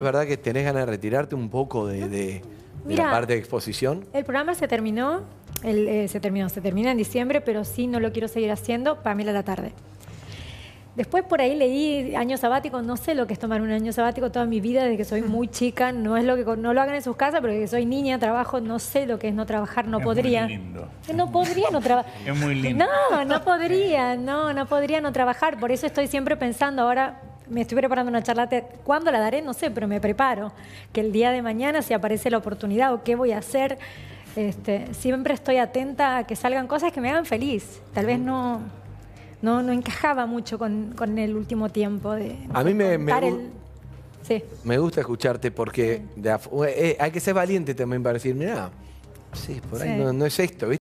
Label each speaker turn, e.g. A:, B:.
A: ¿Es verdad que tenés ganas de retirarte un poco de, la parte de exposición? El programa se terminó, eh, se terminó, se termina en diciembre, pero sí no lo quiero seguir haciendo, mí la tarde. Después por ahí leí año sabático, no sé lo que es tomar un año sabático toda mi vida desde que soy muy chica, no es lo que no lo hagan en sus casas, pero soy niña, trabajo, no sé lo que es no trabajar, no es podría. Muy lindo. Eh, no podría no trabajar.
B: Es muy lindo.
A: No, no podría, no, no podría no trabajar, por eso estoy siempre pensando ahora me estoy preparando una charla ¿Cuándo la daré? No sé, pero me preparo. Que el día de mañana, si aparece la oportunidad o qué voy a hacer, este, siempre estoy atenta a que salgan cosas que me hagan feliz. Tal vez no, no, no encajaba mucho con, con, el último tiempo. De, a mí me, me,
B: gusta escucharte porque eh, eh, hay que ser valiente también para decirme mira, sí, por ahí no, no es esto, ¿viste?